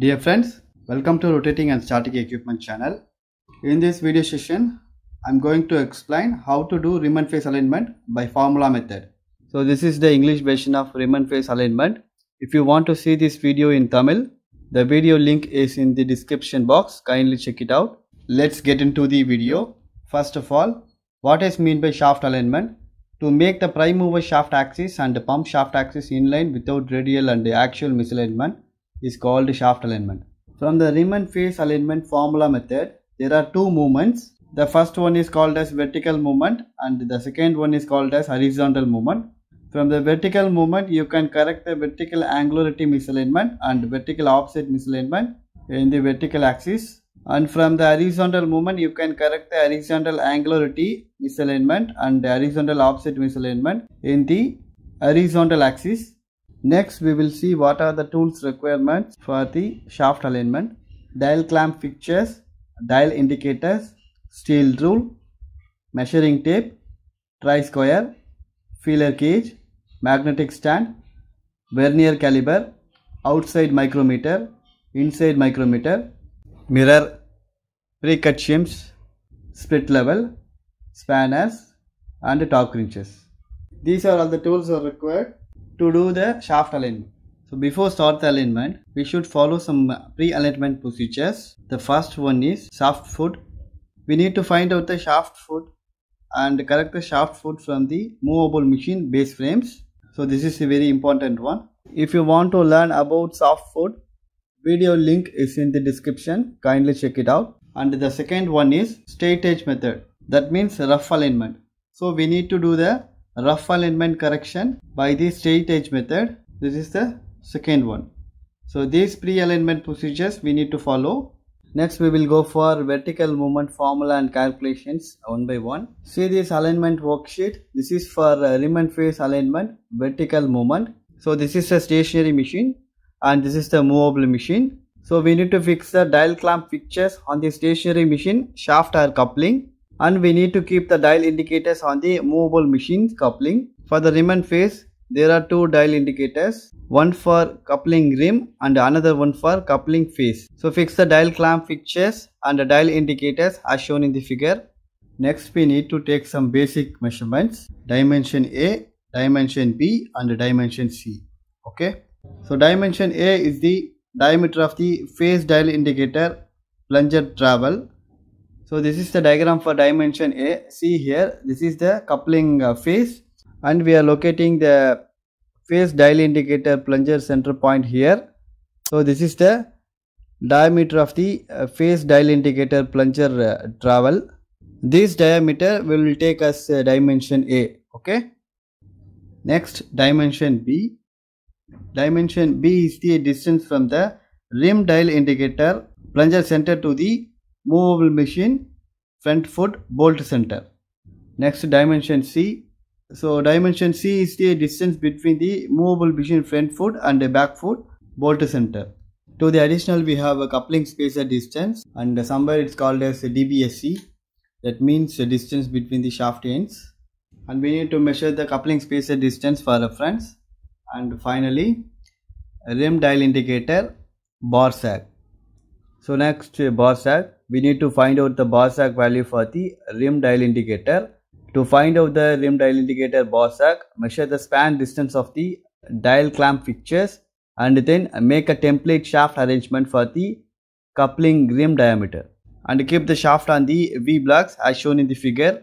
Dear friends, welcome to Rotating and Static Equipment channel. In this video session, I'm going to explain how to do Riemann phase alignment by formula method. So this is the English version of Riemann phase alignment. If you want to see this video in Tamil, the video link is in the description box. Kindly check it out. Let's get into the video. First of all, what is meant by shaft alignment? To make the prime mover shaft axis and the pump shaft axis in line without radial and axial misalignment, is called shaft alignment. From the Riemann phase alignment formula method, there are two movements. The first one is called as vertical movement and the second one is called as horizontal movement. From the vertical movement, you can correct the vertical angularity misalignment and vertical offset misalignment in the vertical axis. And from the horizontal movement, you can correct the horizontal angularity misalignment and horizontal offset misalignment in the horizontal axis. Next we will see what are the tools requirements for the shaft alignment. Dial clamp fixtures, dial indicators, steel rule, measuring tape, tri-square, feeler cage, magnetic stand, vernier caliper, outside micrometer, inside micrometer, mirror, pre-cut shims, split level, spanners and torque wrenches. These are all the tools are required to do the shaft alignment. So before start the alignment, we should follow some pre-alignment procedures. The first one is shaft foot. We need to find out the shaft foot and correct the shaft foot from the movable machine base frames. So this is a very important one. If you want to learn about shaft foot, video link is in the description. Kindly check it out. And the second one is straight edge method. That means rough alignment. So we need to do the rough alignment correction by the straight edge method. This is the second one. So these pre-alignment procedures we need to follow. Next we will go for vertical movement formula and calculations one by one. See this alignment worksheet. This is for uh, Riemann phase alignment vertical movement. So this is a stationary machine and this is the movable machine. So we need to fix the dial clamp fixtures on the stationary machine shaft or coupling and we need to keep the dial indicators on the movable machine coupling. For the rim and face, there are two dial indicators, one for coupling rim and another one for coupling face. So fix the dial clamp fixtures and the dial indicators as shown in the figure. Next we need to take some basic measurements, dimension A, dimension B and dimension C. Okay. So dimension A is the diameter of the face dial indicator plunger travel so this is the diagram for dimension a see here this is the coupling uh, phase and we are locating the phase dial indicator plunger center point here so this is the diameter of the uh, phase dial indicator plunger uh, travel this diameter will take us uh, dimension a okay next dimension b dimension b is the distance from the rim dial indicator plunger center to the movable machine front foot bolt center next dimension c so dimension c is the distance between the movable machine front foot and the back foot bolt center to the additional we have a coupling spacer distance and somewhere it's called as dbsc that means the distance between the shaft ends and we need to measure the coupling spacer distance for reference and finally rim dial indicator bar sag. So next uh, bar we need to find out the bar value for the rim dial indicator. To find out the rim dial indicator bar measure the span distance of the dial clamp fixtures and then make a template shaft arrangement for the coupling rim diameter and keep the shaft on the V blocks as shown in the figure.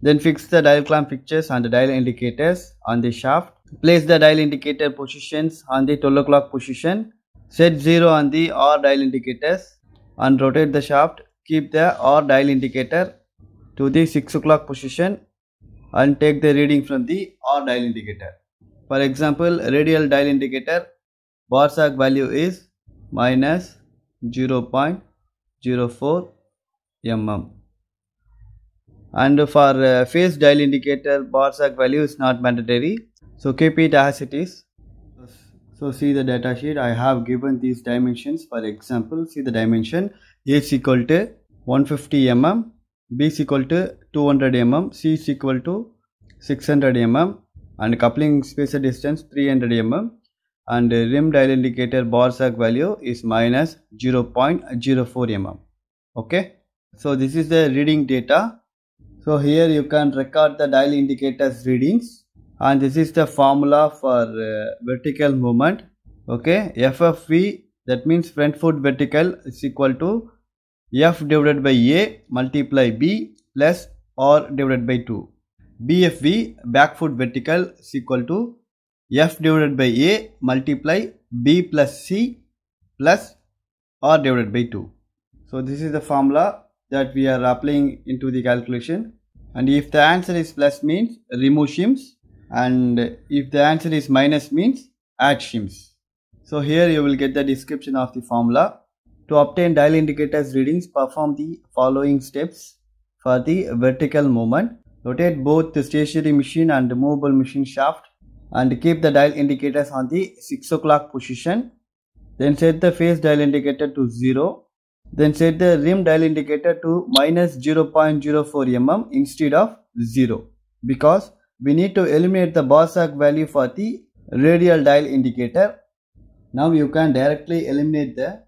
Then fix the dial clamp fixtures and the dial indicators on the shaft. Place the dial indicator positions on the 12 o'clock position Set 0 on the R dial indicators and rotate the shaft. Keep the R dial indicator to the 6 o'clock position and take the reading from the R dial indicator. For example, radial dial indicator bar sag value is minus 0.04 mm. And for uh, face dial indicator bar sag value is not mandatory. So keep it as it is. So see the data sheet. I have given these dimensions. For example, see the dimension A is equal to 150 mm, B is equal to 200 mm, C is equal to 600 mm and coupling spacer distance 300 mm and rim dial indicator bar sag value is minus 0.04 mm. Okay. So this is the reading data. So here you can record the dial indicators readings and this is the formula for uh, vertical movement okay FFV that means front foot vertical is equal to F divided by A multiply B plus R divided by 2 BFV back foot vertical is equal to F divided by A multiply B plus C plus R divided by 2 so this is the formula that we are applying into the calculation and if the answer is plus means remove shims and if the answer is minus means add shims. So here you will get the description of the formula. To obtain dial indicators readings perform the following steps for the vertical movement. Rotate both the stationary machine and the movable machine shaft and keep the dial indicators on the 6 o'clock position. Then set the face dial indicator to 0. Then set the rim dial indicator to minus 0.04 mm instead of 0 because we need to eliminate the Bosak value for the radial dial indicator. Now you can directly eliminate the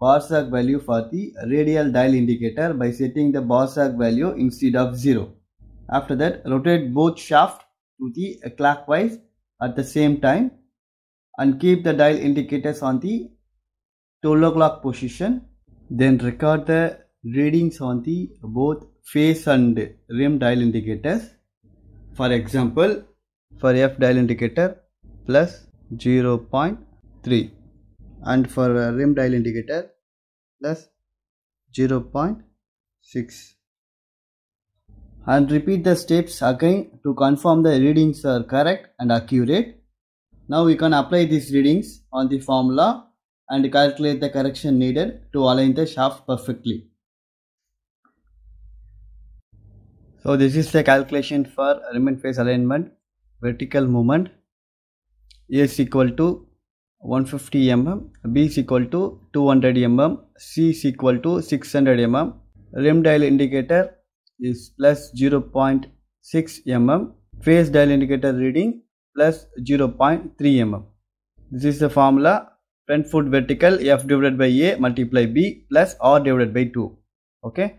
Bosak value for the radial dial indicator by setting the Bosak value instead of 0. After that rotate both shaft to the clockwise at the same time and keep the dial indicators on the 12 o'clock position. Then record the readings on the both face and rim dial indicators. For example, for F dial indicator plus 0.3 and for uh, rim dial indicator plus 0.6 and repeat the steps again to confirm the readings are correct and accurate. Now we can apply these readings on the formula and calculate the correction needed to align the shaft perfectly. So this is the calculation for element phase alignment vertical movement is equal to 150 mm, B is equal to 200 mm, C is equal to 600 mm. Rim dial indicator is plus 0.6 mm. Phase dial indicator reading plus 0.3 mm. This is the formula front foot vertical F divided by A multiply B plus R divided by 2. Okay.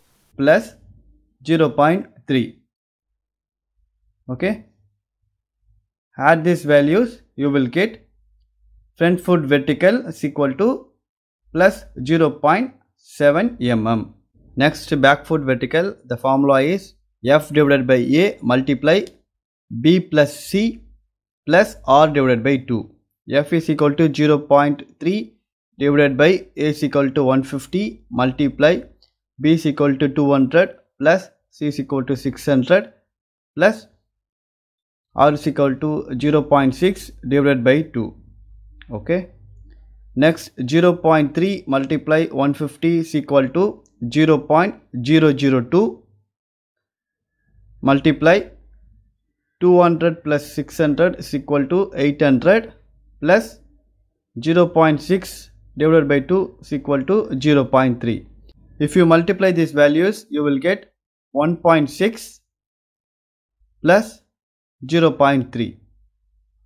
plus 0.3 okay add these values you will get front foot vertical is equal to plus 0.7 mm next back foot vertical the formula is f divided by a multiply b plus c plus r divided by 2 f is equal to 0.3 divided by a is equal to 150 multiply b is equal to 200 plus c is equal to 600 plus r is equal to 0 0.6 divided by 2 okay next 0 0.3 multiply 150 is equal to 0 0.002 multiply 200 plus 600 is equal to 800 plus 0 0.6 divided by 2 is equal to 0 0.3 if you multiply these values, you will get 1.6 plus 0.3.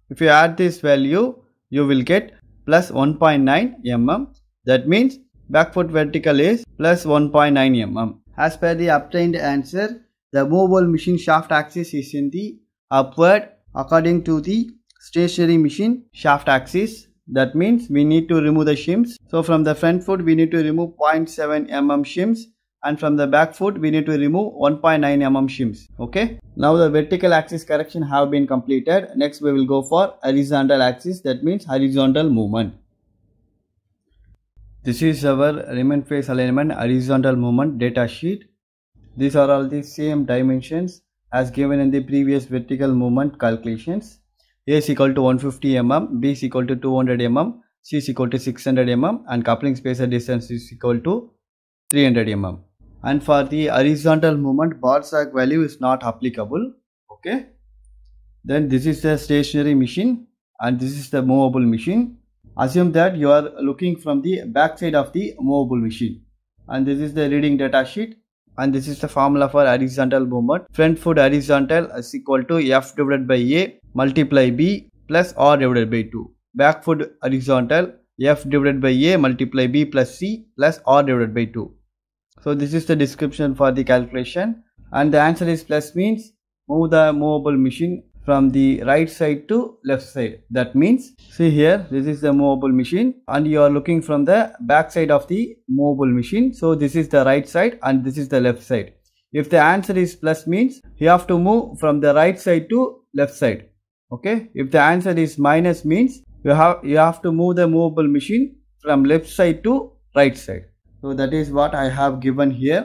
If you add this value, you will get plus 1.9 mm. That means foot vertical is plus 1.9 mm. As per the obtained answer, the mobile machine shaft axis is in the upward according to the stationary machine shaft axis that means we need to remove the shims. So from the front foot, we need to remove 0.7 mm shims and from the back foot, we need to remove 1.9 mm shims. Okay. Now the vertical axis correction have been completed. Next, we will go for horizontal axis. That means horizontal movement. This is our Raymond face alignment horizontal movement data sheet. These are all the same dimensions as given in the previous vertical movement calculations. A is equal to 150 mm, B is equal to 200 mm, C is equal to 600 mm and coupling spacer distance is equal to 300 mm. And for the horizontal movement bar sack value is not applicable. Okay. Then this is the stationary machine and this is the movable machine. Assume that you are looking from the back side of the movable machine. And this is the reading data sheet and this is the formula for horizontal movement. Front foot horizontal is equal to F divided by A multiply b plus r divided by 2. Backward horizontal f divided by a multiply b plus c plus r divided by 2. So this is the description for the calculation and the answer is plus means move the movable machine from the right side to left side. That means see here this is the movable machine and you are looking from the back side of the movable machine. So this is the right side and this is the left side. If the answer is plus means you have to move from the right side to left side okay if the answer is minus means you have you have to move the movable machine from left side to right side so that is what i have given here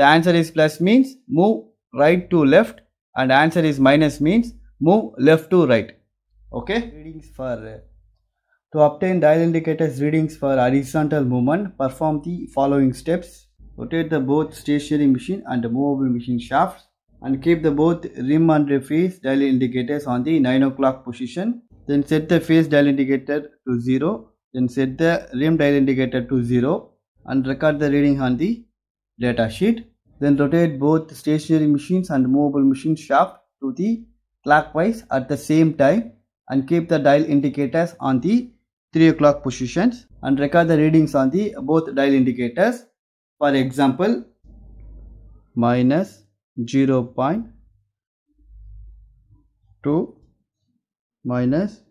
the answer is plus means move right to left and answer is minus means move left to right okay readings for uh, to obtain dial indicators readings for horizontal movement perform the following steps rotate the both stationary machine and the movable machine shafts and keep the both rim and face dial indicators on the 9 o'clock position. Then set the face dial indicator to 0. Then set the rim dial indicator to 0 and record the reading on the data sheet. Then rotate both stationary machines and mobile machine shaft to the clockwise at the same time and keep the dial indicators on the 3 o'clock positions and record the readings on the both dial indicators. For example, minus 0 0.2 minus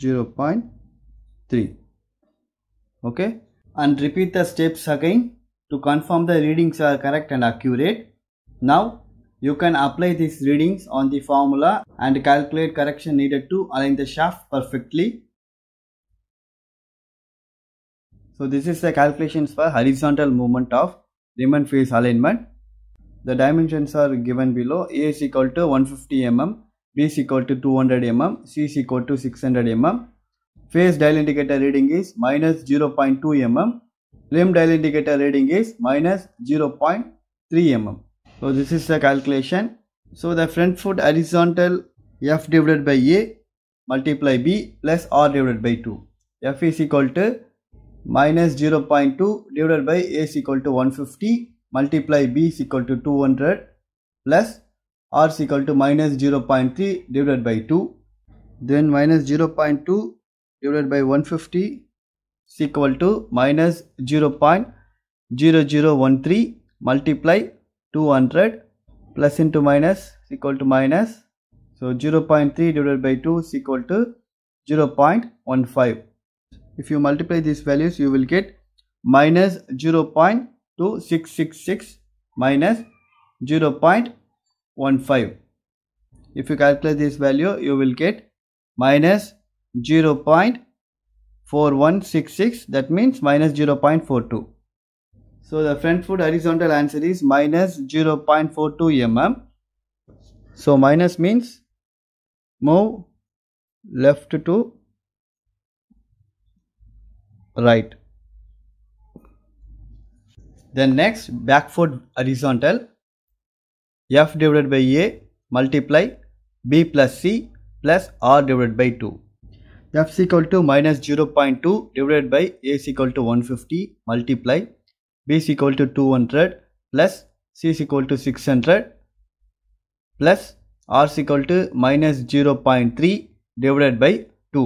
0 0.3 okay and repeat the steps again to confirm the readings are correct and accurate now you can apply these readings on the formula and calculate correction needed to align the shaft perfectly so this is the calculations for horizontal movement of Riemann phase alignment the dimensions are given below. A is equal to 150 mm, B is equal to 200 mm, C is equal to 600 mm. Phase dial indicator reading is minus 0.2 mm. Limb dial indicator reading is minus 0.3 mm. So this is the calculation. So the front foot horizontal F divided by A multiply B plus R divided by 2. F is equal to minus 0.2 divided by A is equal to 150 multiply b is equal to 200 plus r is equal to minus 0.3 divided by 2 then minus 0.2 divided by 150 is equal to minus 0.0013 multiply 200 plus into minus is equal to minus so 0.3 divided by 2 is equal to 0.15 if you multiply these values you will get minus 0 to 666 minus 0.15 if you calculate this value you will get minus 0.4166 that means minus 0.42 so the front foot horizontal answer is minus 0.42 mm so minus means move left to right then next back for horizontal f divided by a multiply b plus c plus r divided by 2. f is equal to minus 0.2 divided by a is equal to 150 multiply b is equal to 200 plus c is equal to 600 plus r is equal to minus 0.3 divided by 2.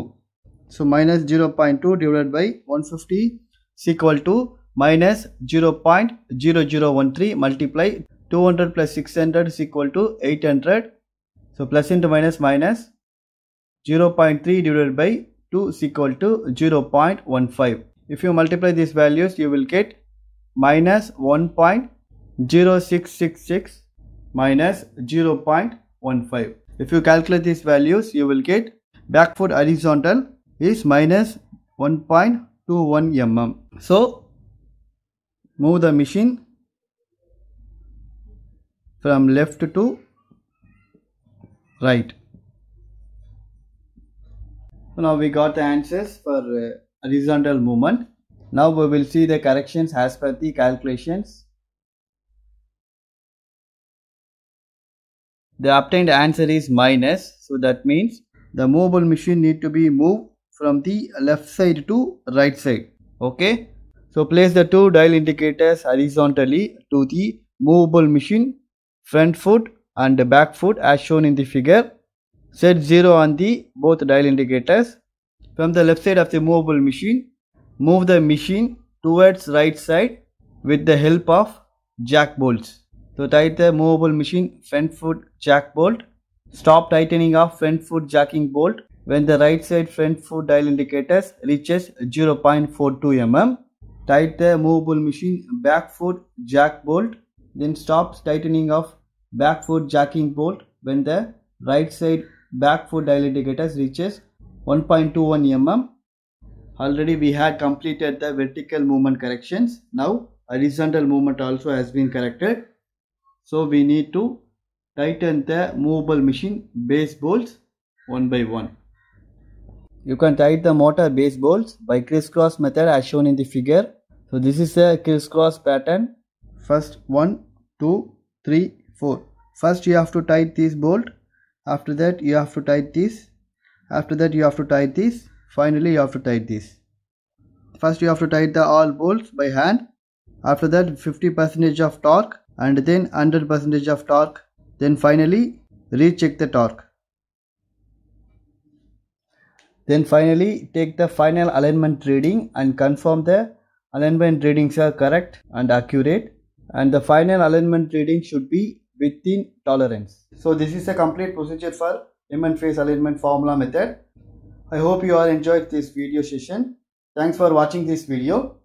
So minus 0.2 divided by 150 is equal to minus 0.0013 multiply 200 plus 600 is equal to 800 so plus into minus minus 0.3 divided by 2 is equal to 0.15 if you multiply these values you will get minus 1.0666 minus 0.15 if you calculate these values you will get backward horizontal is minus 1.21 mm so move the machine from left to right so now we got the answers for uh, horizontal movement now we will see the corrections as per the calculations the obtained answer is minus so that means the mobile machine need to be moved from the left side to right side okay so place the two dial indicators horizontally to the movable machine front foot and the back foot as shown in the figure. Set 0 on the both dial indicators. From the left side of the movable machine, move the machine towards right side with the help of jack bolts. So tighten the movable machine front foot jack bolt. Stop tightening of front foot jacking bolt when the right side front foot dial indicators reaches 0.42 mm tight the movable machine back foot jack bolt then stops tightening of back foot jacking bolt when the right side back foot dial indicators reaches 1.21 mm already we had completed the vertical movement corrections now horizontal movement also has been corrected so we need to tighten the movable machine base bolts one by one you can tighten the motor base bolts by crisscross method as shown in the figure so this is a crisscross pattern. First one, two, three, four. First you have to tie this bolt. After that you have to tie this. After that you have to tie this. Finally you have to tie this. First you have to tie the all bolts by hand. After that 50 percentage of torque and then 100 percentage of torque. Then finally recheck the torque. Then finally take the final alignment reading and confirm the alignment readings are correct and accurate and the final alignment reading should be within tolerance. So this is a complete procedure for lemon phase alignment formula method. I hope you all enjoyed this video session. Thanks for watching this video.